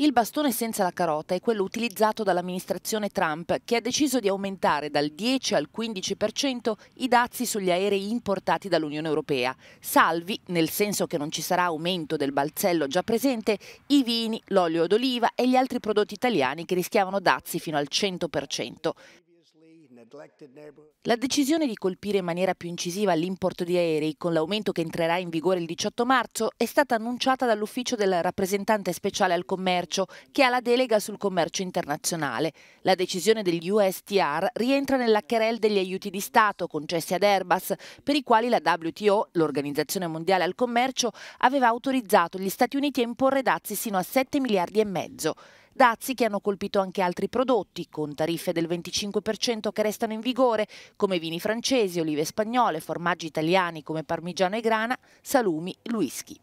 Il bastone senza la carota è quello utilizzato dall'amministrazione Trump, che ha deciso di aumentare dal 10 al 15% i dazi sugli aerei importati dall'Unione Europea, salvi, nel senso che non ci sarà aumento del balzello già presente, i vini, l'olio d'oliva e gli altri prodotti italiani che rischiavano dazi fino al 100%. La decisione di colpire in maniera più incisiva l'importo di aerei con l'aumento che entrerà in vigore il 18 marzo è stata annunciata dall'ufficio del rappresentante speciale al commercio che ha la delega sul commercio internazionale. La decisione degli USTR rientra nella querel degli aiuti di Stato concessi ad Airbus per i quali la WTO, l'Organizzazione Mondiale al Commercio, aveva autorizzato gli Stati Uniti a imporre dazi sino a 7 miliardi e mezzo dazi che hanno colpito anche altri prodotti, con tariffe del 25% che restano in vigore, come vini francesi, olive spagnole, formaggi italiani come parmigiano e grana, salumi, whisky.